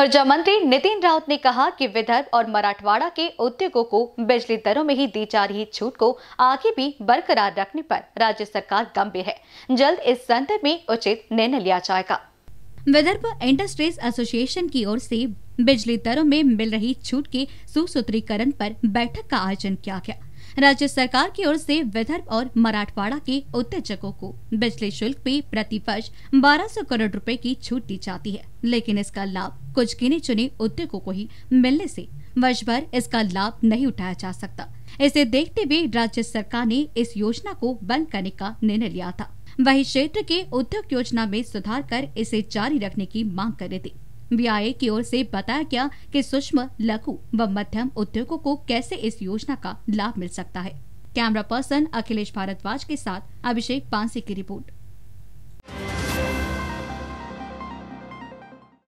ऊर्जा मंत्री नितिन राउत ने कहा कि विदर्भ और मराठवाड़ा के उद्योगों को बिजली दरों में ही दी जा रही छूट को आगे भी बरकरार रखने पर राज्य सरकार गंभीर है जल्द इस संदर्भ में उचित निर्णय लिया जाएगा विदर्भ इंडस्ट्रीज एसोसिएशन की ओर से बिजली दरों में मिल रही छूट के सुसूत्रीकरण पर बैठक का आयोजन किया गया राज्य सरकार की ओर से विदर्भ और मराठवाड़ा के उत्तेजकों को बिजली शुल्क पे वर्ष बारह करोड़ रुपए की छूट दी जाती है लेकिन इसका लाभ कुछ गिने चुने उद्योगों को ही मिलने से वर्ष भर इसका लाभ नहीं उठाया जा सकता इसे देखते हुए राज्य सरकार ने इस योजना को बंद करने का निर्णय लिया था वही क्षेत्र के उद्योग योजना में सुधार कर इसे जारी रखने की मांग कर रही थी बी की ओर से बताया गया कि सूक्ष्म लघु व मध्यम उद्योगों को कैसे इस योजना का लाभ मिल सकता है कैमरा पर्सन अखिलेश भारद्वाज के साथ अभिषेक पांसी की रिपोर्ट